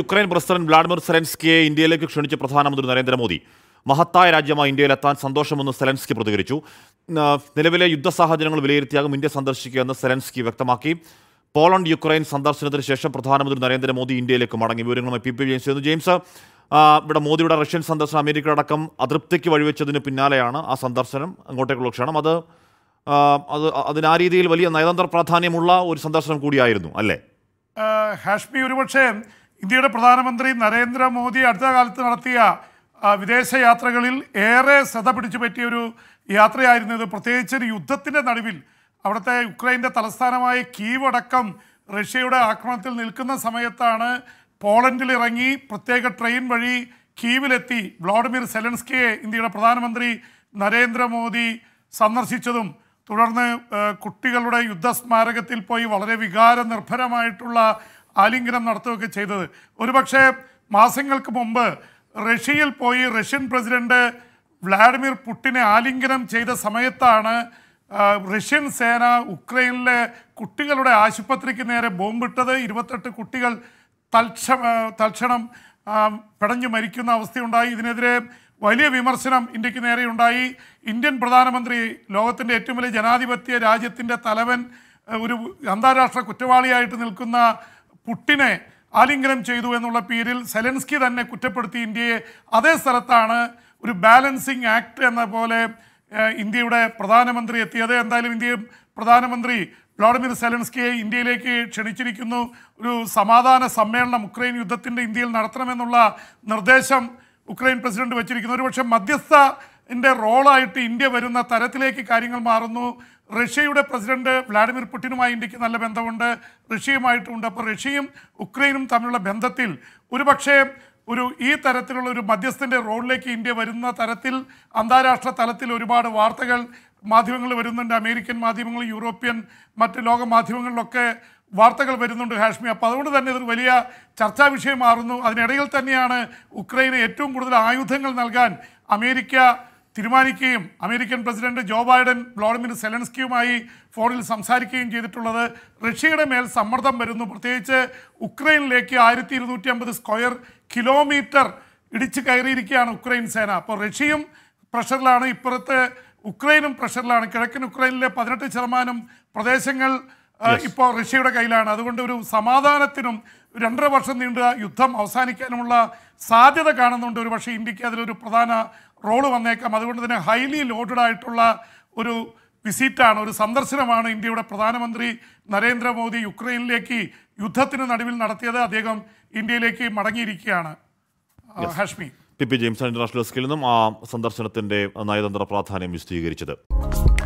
Ukraine president Vladimir സെലൻസ്കിയെ ഇന്ത്യയിലേക്ക് ക്ഷണിച്ച പ്രധാനമന്ത്രി നരേന്ദ്രമോദി മഹത്തായ രാജ്യമായി ഇന്ത്യയിലെത്താൻ സന്തോഷമെന്ന് സെലൻസ്കി പ്രതികരിച്ചു നിലവിലെ യുദ്ധ സാഹചര്യങ്ങൾ വിലയിരുത്തിയാകും ഇന്ത്യ സന്ദർശിക്കുകയെന്ന് സെലൻസ്കി വ്യക്തമാക്കി പോളണ്ട് യുക്രൈൻ സന്ദർശനത്തിന് ശേഷം പ്രധാനമന്ത്രി നരേന്ദ്രമോദി ഇന്ത്യയിലേക്ക് മടങ്ങി വിവരങ്ങളുമായി പി പി ജെയിംസ് ചെയ്യുന്നു ജെയിംസ് ഇവിടെ മോദിയുടെ റഷ്യൻ സന്ദർശനം അടക്കം അതൃപ്തിക്ക് വഴിവെച്ചതിന് പിന്നാലെയാണ് ആ സന്ദർശനം അങ്ങോട്ടേക്കുള്ള ക്ഷണം അത് അത് അതിനാ രീതിയിൽ വലിയ നയതന്ത്ര പ്രാധാന്യമുള്ള ഒരു സന്ദർശനം കൂടിയായിരുന്നു അല്ലേ ഹാഷ്മി ഒരുപക്ഷേ ഇന്ത്യയുടെ പ്രധാനമന്ത്രി നരേന്ദ്രമോദി അടുത്ത കാലത്ത് നടത്തിയ വിദേശ യാത്രകളിൽ ഏറെ ശ്രദ്ധ പിടിച്ചു പറ്റിയ ഒരു യാത്രയായിരുന്നു ഇത് പ്രത്യേകിച്ച് ഒരു യുദ്ധത്തിൻ്റെ നടുവിൽ അവിടുത്തെ യുക്രൈൻ്റെ തലസ്ഥാനമായ കീവ് അടക്കം റഷ്യയുടെ ആക്രമണത്തിൽ നിൽക്കുന്ന സമയത്താണ് പോളണ്ടിൽ ഇറങ്ങി പ്രത്യേക ട്രെയിൻ വഴി കീവിലെത്തി വ്ളാഡിമിർ സെലൻസ്കിയെ ഇന്ത്യയുടെ പ്രധാനമന്ത്രി നരേന്ദ്രമോദി സന്ദർശിച്ചതും തുടർന്ന് കുട്ടികളുടെ യുദ്ധസ്മാരകത്തിൽ പോയി വളരെ വികാരനിർഭരമായിട്ടുള്ള ആലിംഗനം നടത്തുകയൊക്കെ ചെയ്തത് ഒരുപക്ഷെ മാസങ്ങൾക്ക് മുമ്പ് റഷ്യയിൽ പോയി റഷ്യൻ പ്രസിഡന്റ് വ്ളാഡിമിർ പുട്ടിനെ ആലിംഗനം ചെയ്ത സമയത്താണ് റഷ്യൻ സേന ഉക്രൈനിലെ കുട്ടികളുടെ ആശുപത്രിക്ക് നേരെ ബോംബിട്ടത് ഇരുപത്തെട്ട് കുട്ടികൾ തൽക്ഷ തൽക്ഷണം പിടഞ്ഞു മരിക്കുന്ന അവസ്ഥയുണ്ടായി ഇതിനെതിരെ വലിയ വിമർശനം ഇന്ത്യക്ക് നേരെയുണ്ടായി ഇന്ത്യൻ പ്രധാനമന്ത്രി ലോകത്തിൻ്റെ ഏറ്റവും വലിയ ജനാധിപത്യ രാജ്യത്തിൻ്റെ തലവൻ ഒരു അന്താരാഷ്ട്ര കുറ്റവാളിയായിട്ട് നിൽക്കുന്ന പുട്ടിനെ ആലിംഗനം ചെയ്തു എന്നുള്ള പേരിൽ സെലൻസ്കി തന്നെ കുറ്റപ്പെടുത്തി ഇന്ത്യയെ അതേ സ്ഥലത്താണ് ഒരു ബാലൻസിങ് ആക്ട് എന്ന പോലെ ഇന്ത്യയുടെ പ്രധാനമന്ത്രി എത്തിയത് എന്തായാലും ഇന്ത്യ പ്രധാനമന്ത്രി വ്ളാഡിമിർ സെലൻസ്കിയെ ഇന്ത്യയിലേക്ക് ക്ഷണിച്ചിരിക്കുന്നു ഒരു സമാധാന സമ്മേളനം ഉക്രൈൻ യുദ്ധത്തിൻ്റെ ഇന്ത്യയിൽ നടത്തണമെന്നുള്ള നിർദ്ദേശം ഉക്രൈൻ പ്രസിഡന്റ് വച്ചിരിക്കുന്നു ഒരുപക്ഷെ മധ്യസ്ഥ ഇന്റെ റോളായിട്ട് ഇന്ത്യ വരുന്ന തരത്തിലേക്ക് കാര്യങ്ങൾ മാറുന്നു റഷ്യയുടെ പ്രസിഡന്റ് വ്ലാഡിമിർ പുടിനുമായി ഇന്ത്യക്ക് നല്ല ബന്ധമുണ്ട് റഷ്യയുമായിട്ടുണ്ട് അപ്പോൾ റഷ്യയും ഉക്രൈനും തമ്മിലുള്ള ബന്ധത്തിൽ ഒരുപക്ഷെ ഒരു ഈ തരത്തിലുള്ള ഒരു മധ്യസ്ഥൻ്റെ റോളിലേക്ക് ഇന്ത്യ വരുന്ന തരത്തിൽ അന്താരാഷ്ട്ര തലത്തിൽ ഒരുപാട് വാർത്തകൾ മാധ്യമങ്ങൾ വരുന്നുണ്ട് അമേരിക്കൻ മാധ്യമങ്ങൾ യൂറോപ്യൻ മറ്റ് ലോക മാധ്യമങ്ങളിലൊക്കെ വാർത്തകൾ വരുന്നുണ്ട് ഹാഷ്മി അപ്പോൾ അതുകൊണ്ട് തന്നെ ഇതൊരു വലിയ ചർച്ചാ വിഷയം മാറുന്നു അതിനിടയിൽ തന്നെയാണ് ഉക്രൈന് ഏറ്റവും കൂടുതൽ ആയുധങ്ങൾ നൽകാൻ അമേരിക്ക തീരുമാനിക്കുകയും American president Joe Biden Vladimir സെലൻസ്കിയുമായി ഫോണിൽ സംസാരിക്കുകയും ചെയ്തിട്ടുള്ളത് റഷ്യയുടെ മേൽ സമ്മർദ്ദം വരുന്നു പ്രത്യേകിച്ച് ഉക്രൈനിലേക്ക് ആയിരത്തി ഇരുന്നൂറ്റി അമ്പത് സ്ക്വയർ കിലോമീറ്റർ ഇടിച്ചു കയറിയിരിക്കുകയാണ് ഉക്രൈൻ സേന അപ്പോൾ റഷ്യയും പ്രഷറിലാണ് ഇപ്പുറത്ത് ഉക്രൈനും പ്രഷറിലാണ് കിഴക്കൻ ഉക്രൈനിലെ പതിനെട്ട് ശതമാനം പ്രദേശങ്ങൾ ഇപ്പോൾ റഷ്യയുടെ കയ്യിലാണ് അതുകൊണ്ട് ഒരു സമാധാനത്തിനും രണ്ടര വർഷം നീണ്ട യുദ്ധം അവസാനിക്കാനുമുള്ള സാധ്യത കാണുന്നുണ്ട് ഒരു പക്ഷേ ഇന്ത്യക്ക് അതിലൊരു പ്രധാന റോള് വന്നേക്കാം അതുകൊണ്ട് തന്നെ ഹൈലി ലോഡഡ് ആയിട്ടുള്ള ഒരു വിസിറ്റാണ് ഒരു സന്ദർശനമാണ് ഇന്ത്യയുടെ പ്രധാനമന്ത്രി നരേന്ദ്രമോദി യുക്രൈനിലേക്ക് യുദ്ധത്തിന് നടുവിൽ നടത്തിയത് അദ്ദേഹം ഇന്ത്യയിലേക്ക് മടങ്ങിയിരിക്കുകയാണ് Hashmi T P James international ഡെസ്കിൽ നിന്നും ആ സന്ദർശനത്തിന്റെ നയതന്ത്ര പ്രാധാന്യം വിശദീകരിച്ചത്